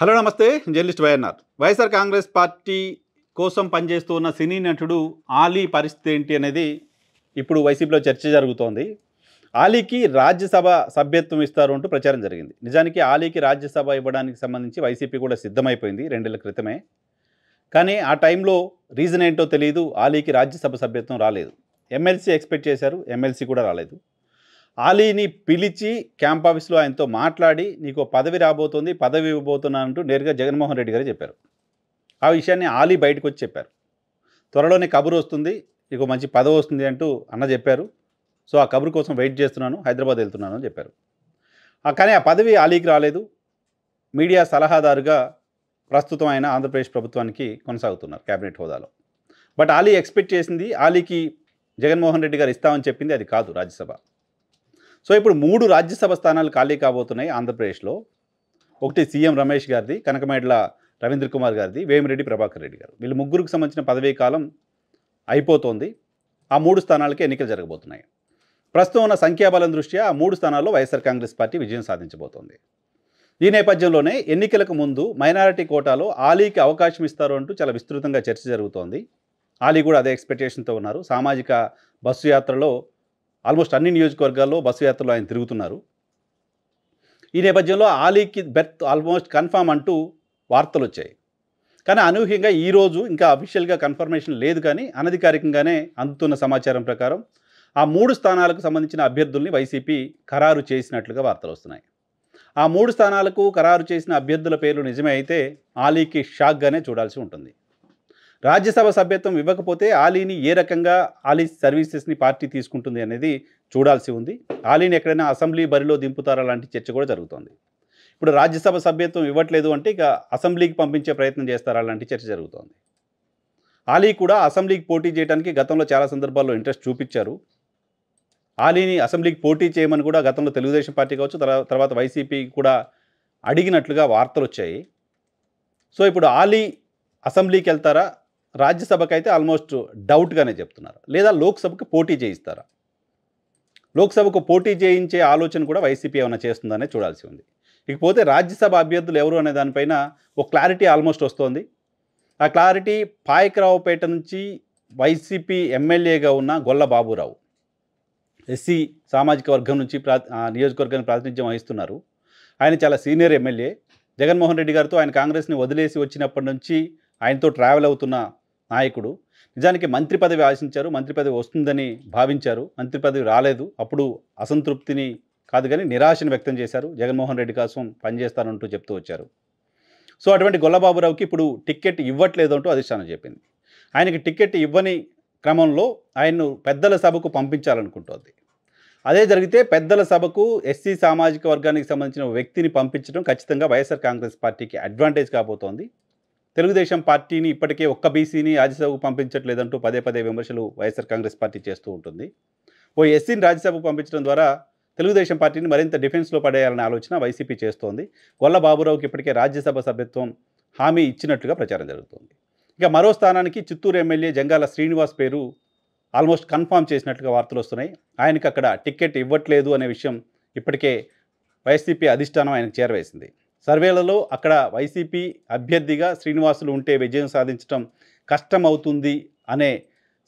hello నమస్తే journalist YNR YSR Congress party కోసం పనిచేస్తూ ఉన్న సినీ నటుడు ఆలీ పరిస్థితి ఏంటి అనేది ఇప్పుడు వైసీపీలో చర్చ జరుగుతోంది ఆలీకి రాజ్యసభ సభ్యత్వం ఇస్తారు అంటూ ప్రచారం జరిగింది నిజానికి ఆలీకి రాజ్యసభ ఇవ్వడానికి సంబంధించి వైసీపీ కూడా సిద్ధమైపోయింది రెండేళ్ల క్రితమే కానీ ఆ టైంలో రీజన్ ఏంటో తెలియదు ఆలీకి రాజ్యసభ సభ్యత్వం రాలేదు ఎమ్మెల్సీ ఎక్స్పెక్ట్ చేశారు ఎమ్మెల్సీ కూడా రాలేదు ఆలీని పిలిచి క్యాంప్ ఆఫీస్లో ఆయనతో మాట్లాడి నీకు పదవి రాబోతుంది పదవి ఇవ్వబోతున్నానంటూ అంటూ నేరుగా జగన్మోహన్ రెడ్డి గారు చెప్పారు ఆ విషయాన్ని ఆలీ బయటకు వచ్చి చెప్పారు త్వరలోనే కబురు వస్తుంది నీకు మంచి పదవి వస్తుంది అంటూ అన్న చెప్పారు సో ఆ కబురు కోసం వెయిట్ చేస్తున్నాను హైదరాబాద్ వెళ్తున్నాను అని చెప్పారు కానీ ఆ పదవి ఆలీకి రాలేదు మీడియా సలహాదారుగా ప్రస్తుతం ఆయన ఆంధ్రప్రదేశ్ ప్రభుత్వానికి కొనసాగుతున్నారు కేబినెట్ హోదాలో బట్ ఆలీ ఎక్స్పెక్ట్ చేసింది ఆలీకి జగన్మోహన్ రెడ్డి గారు ఇస్తామని చెప్పింది అది కాదు రాజ్యసభ సో ఇప్పుడు మూడు రాజ్యసభ స్థానాలు ఖాళీ కాబోతున్నాయి ఆంధ్రప్రదేశ్లో ఒకటి సీఎం రమేష్ గారిది కనకమేడల రవీంద్ర కుమార్ గారిది వేమిరెడ్డి ప్రభాకర్ రెడ్డి గారు వీళ్ళు ముగ్గురికి సంబంధించిన పదవీ కాలం అయిపోతోంది ఆ మూడు స్థానాలకి ఎన్నికలు జరగబోతున్నాయి ప్రస్తుతం ఉన్న సంఖ్యాబలం దృష్ట్యా ఆ మూడు స్థానాల్లో వైఎస్ఆర్ కాంగ్రెస్ పార్టీ విజయం సాధించబోతోంది ఈ నేపథ్యంలోనే ఎన్నికలకు ముందు మైనారిటీ కోటాలో ఆలీకి అవకాశం ఇస్తారు అంటూ చాలా విస్తృతంగా చర్చ జరుగుతోంది ఆలీ కూడా అదే ఎక్స్పెక్టేషన్తో ఉన్నారు సామాజిక బస్సు యాత్రలో ఆల్మోస్ట్ అన్ని నియోజకవర్గాల్లో బస్సు యాత్రలో ఆయన తిరుగుతున్నారు ఈ నేపథ్యంలో ఆలీకి బెర్త్ ఆల్మోస్ట్ కన్ఫామ్ అంటూ వార్తలు వచ్చాయి కానీ అనూహ్యంగా ఈరోజు ఇంకా అఫీషియల్గా కన్ఫర్మేషన్ లేదు కానీ అనధికారికంగానే అందుతున్న సమాచారం ప్రకారం ఆ మూడు స్థానాలకు సంబంధించిన అభ్యర్థుల్ని వైసీపీ ఖరారు చేసినట్లుగా వార్తలు వస్తున్నాయి ఆ మూడు స్థానాలకు ఖరారు చేసిన అభ్యర్థుల పేర్లు నిజమే అయితే ఆలీకి షాక్గానే చూడాల్సి ఉంటుంది రాజ్యసభ సభ్యత్వం ఇవ్వకపోతే ఆలీని ఏ రకంగా ఆలీ సర్వీసెస్ని పార్టీ తీసుకుంటుంది అనేది చూడాల్సి ఉంది ఆలీని ఎక్కడైనా అసెంబ్లీ బరిలో దింపుతారా లాంటి చర్చ కూడా జరుగుతుంది ఇప్పుడు రాజ్యసభ సభ్యత్వం ఇవ్వట్లేదు అంటే ఇక అసెంబ్లీకి పంపించే ప్రయత్నం చేస్తారా లాంటి చర్చ జరుగుతోంది ఆలీ కూడా అసెంబ్లీకి పోటీ చేయడానికి గతంలో చాలా సందర్భాల్లో ఇంట్రెస్ట్ చూపించారు ఆలీని అసెంబ్లీకి పోటీ చేయమని కూడా గతంలో తెలుగుదేశం పార్టీ కావచ్చు తర్వాత వైసీపీ కూడా అడిగినట్లుగా వార్తలు వచ్చాయి సో ఇప్పుడు ఆలీ అసెంబ్లీకి వెళ్తారా రాజ్యసభకు అయితే ఆల్మోస్ట్ డౌట్గానే చెప్తున్నారు లేదా లోక్సభకు పోటీ చేయిస్తారా లోక్సభకు పోటీ చేయించే ఆలోచన కూడా వైసీపీ ఏమైనా చేస్తుందనే చూడాల్సి ఉంది ఇకపోతే రాజ్యసభ అభ్యర్థులు ఎవరు అనే దానిపైన ఒక క్లారిటీ ఆల్మోస్ట్ వస్తోంది ఆ క్లారిటీ పాయకరావుపేట నుంచి వైసీపీ ఎమ్మెల్యేగా ఉన్న గొల్ల బాబురావు ఎస్సీ సామాజిక వర్గం నుంచి ప్రా నియోజకవర్గాన్ని ప్రాతినిధ్యం వహిస్తున్నారు ఆయన చాలా సీనియర్ ఎమ్మెల్యే జగన్మోహన్ రెడ్డి గారితో ఆయన కాంగ్రెస్ని వదిలేసి వచ్చినప్పటి నుంచి ఆయనతో ట్రావెల్ అవుతున్న నాయకుడు నిజానికి మంత్రి పదవి ఆశించారు మంత్రి పదవి వస్తుందని భావించారు మంత్రి పదవి రాలేదు అప్పుడు అసంతృప్తిని కాదు కానీ నిరాశను వ్యక్తం చేశారు జగన్మోహన్ రెడ్డి కోసం పనిచేస్తానంటూ చెప్తూ వచ్చారు సో అటువంటి గొల్లబాబురావుకి ఇప్పుడు టికెట్ ఇవ్వట్లేదు అంటూ అధిష్టానం చెప్పింది ఆయనకి టికెట్ ఇవ్వని క్రమంలో ఆయన్ను పెద్దల సభకు పంపించాలనుకుంటోంది అదే జరిగితే పెద్దల సభకు ఎస్సీ సామాజిక వర్గానికి సంబంధించిన వ్యక్తిని పంపించడం ఖచ్చితంగా వైఎస్ఆర్ కాంగ్రెస్ పార్టీకి అడ్వాంటేజ్ కాబోతోంది తెలుగుదేశం పార్టీని ఇప్పటికే ఒక్క బీసీని రాజ్యసభకు పంపించట్లేదంటూ పదే పదే విమర్శలు వైఎస్ఆర్ కాంగ్రెస్ పార్టీ చేస్తూ ఉంటుంది ఓ ఎస్సీని రాజ్యసభకు పంపించడం ద్వారా తెలుగుదేశం పార్టీని మరింత డిఫెన్స్లో పడేయాలనే ఆలోచన వైసీపీ చేస్తోంది గొల్ల బాబురావుకి ఇప్పటికే రాజ్యసభ సభ్యత్వం హామీ ఇచ్చినట్లుగా ప్రచారం జరుగుతోంది ఇక మరో స్థానానికి చిత్తూరు ఎమ్మెల్యే జంగాల శ్రీనివాస్ పేరు ఆల్మోస్ట్ కన్ఫామ్ చేసినట్లుగా వార్తలు వస్తున్నాయి ఆయనకు అక్కడ టికెట్ ఇవ్వట్లేదు అనే విషయం ఇప్పటికే వైసీపీ అధిష్టానం ఆయనకు చేరవేసింది సర్వేలలో అక్కడ వైసీపీ అభ్యర్థిగా శ్రీనివాసులు ఉంటే విజయం సాధించడం కష్టమవుతుంది అనే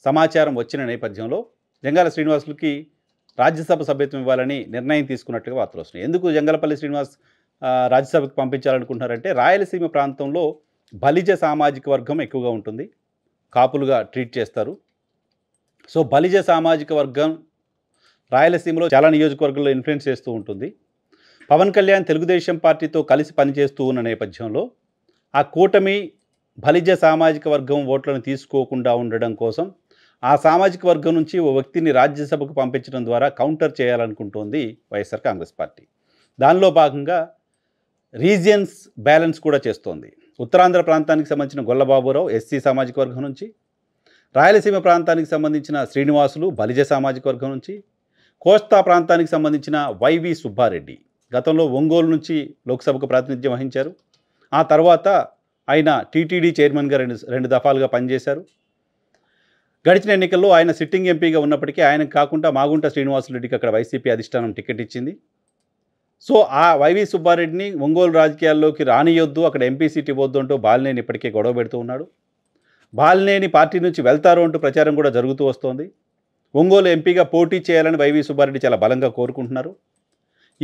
సమాచారం వచ్చిన నేపథ్యంలో జంగాల శ్రీనివాసులకి రాజ్యసభ సభ్యత్వం ఇవ్వాలని నిర్ణయం తీసుకున్నట్టుగా వార్తలు వస్తున్నాయి ఎందుకు జంగలపల్లి శ్రీనివాస్ రాజ్యసభకు పంపించాలనుకుంటున్నారంటే రాయలసీమ ప్రాంతంలో బలిజ సామాజిక వర్గం ఎక్కువగా ఉంటుంది కాపులుగా ట్రీట్ చేస్తారు సో బలిజ సామాజిక వర్గం రాయలసీమలో చాలా నియోజకవర్గంలో ఇన్ఫ్లుయెన్స్ చేస్తూ ఉంటుంది పవన్ కళ్యాణ్ తెలుగుదేశం పార్టీతో కలిసి పనిచేస్తూ ఉన్న నేపథ్యంలో ఆ కూటమి బలిజ సామాజిక వర్గం ఓట్లను తీసుకోకుండా ఉండడం కోసం ఆ సామాజిక వర్గం నుంచి ఓ వ్యక్తిని రాజ్యసభకు పంపించడం ద్వారా కౌంటర్ చేయాలనుకుంటోంది వైఎస్ఆర్ కాంగ్రెస్ పార్టీ దానిలో భాగంగా రీజియన్స్ బ్యాలెన్స్ కూడా చేస్తోంది ఉత్తరాంధ్ర ప్రాంతానికి సంబంధించిన గొల్లబాబురావు ఎస్సీ సామాజిక వర్గం నుంచి రాయలసీమ ప్రాంతానికి సంబంధించిన శ్రీనివాసులు బలిజ సామాజిక వర్గం నుంచి కోస్తా ప్రాంతానికి సంబంధించిన వైవి సుబ్బారెడ్డి గతంలో ఒంగోలు నుంచి లోక్సభకు ప్రాతినిధ్యం వహించారు ఆ తర్వాత ఆయన టీటీడీ చైర్మన్గా రెండు రెండు దఫాలుగా పనిచేశారు గడిచిన ఎన్నికల్లో ఆయన సిట్టింగ్ ఎంపీగా ఉన్నప్పటికీ ఆయన కాకుండా మాగుంట శ్రీనివాసరెడ్డికి అక్కడ వైసీపీ అధిష్టానం టికెట్ ఇచ్చింది సో ఆ వైవి సుబ్బారెడ్డిని ఒంగోలు రాజకీయాల్లోకి రానియొద్దు అక్కడ ఎంపీ సీట్ ఇవ్వద్దు అంటూ బాలినేని ఇప్పటికే గొడవ పెడుతూ ఉన్నాడు బాలినేని పార్టీ నుంచి వెళ్తారు అంటూ ప్రచారం కూడా జరుగుతూ వస్తోంది ఒంగోలు ఎంపీగా పోటీ చేయాలని వైవి సుబ్బారెడ్డి చాలా బలంగా కోరుకుంటున్నారు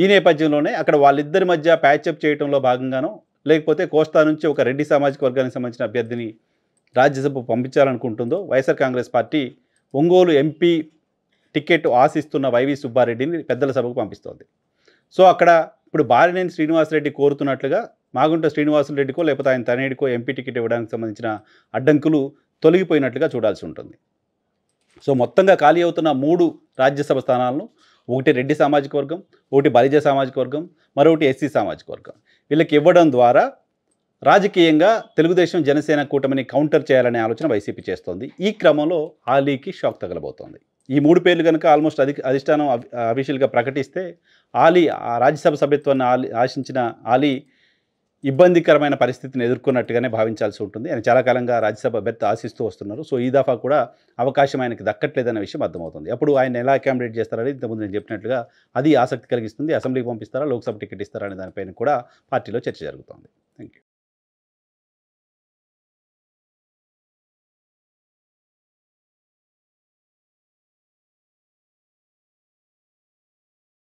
ఈ నేపథ్యంలోనే అక్కడ వాళ్ళిద్దరి మధ్య ప్యాచప్ చేయడంలో భాగంగానో లేకపోతే కోస్తా నుంచి ఒక రెడ్డి సామాజిక వర్గానికి సంబంధించిన అభ్యర్థిని రాజ్యసభ పంపించాలనుకుంటుందో YSR Congress party Ongole MP ticket ఆశిస్తున్న వైవి సుబ్బారెడ్డిని పెద్దల సభకు పంపిస్తోంది సో అక్కడ ఇప్పుడు బాలినేని శ్రీనివాసరెడ్డి కోరుతున్నట్లుగా మాగుంట శ్రీనివాసరెడ్డికో లేకపోతే ఆయన తనేడికో ఎంపీ టికెట్ ఇవ్వడానికి సంబంధించిన అడ్డంకులు తొలగిపోయినట్లుగా చూడాల్సి ఉంటుంది సో మొత్తంగా ఖాళీ అవుతున్న మూడు రాజ్యసభ స్థానాలను ఒకటి రెడ్డి సామాజిక వర్గం ఒకటి బలిజ సామాజిక వర్గం మరొకటి ఎస్సీ సామాజిక వర్గం వీళ్ళకి ఇవ్వడం ద్వారా రాజకీయంగా తెలుగుదేశం జనసేన కూటమిని కౌంటర్ చేయాలనే ఆలోచన వైసీపీ చేస్తోంది ఈ క్రమంలో ఆలీకి షాక్ తగలబోతోంది ఈ మూడు పేర్లు కనుక ఆల్మోస్ట్ అధి అధిష్టానం అఫీషియల్గా ప్రకటిస్తే ఆలీ రాజ్యసభ సభ్యత్వాన్ని ఆలి ఆశించిన ఆలీ ఇబ్బందికరమైన పరిస్థితిని ఎదుర్కొన్నట్టుగానే భావించాల్సి ఉంటుంది ఆయన చాలా కాలంగా రాజ్యసభ బెర్త్ ఆశిస్తూ వస్తున్నారు సో ఈ దఫా కూడా అవకాశం ఆయనకి దక్కట్లేదనే విషయం అర్థమవుతుంది అప్పుడు ఆయన ఎలా అకామిడేట్ చేస్తారని ఇంతకుముందు నేను చెప్పినట్లుగా అది ఆసక్తి కలిగిస్తుంది అసెంబ్లీకి పంపిస్తారా లోక్సభ టికెట్ ఇస్తారా అనే దానిపైన కూడా పార్టీలో చర్చ జరుగుతుంది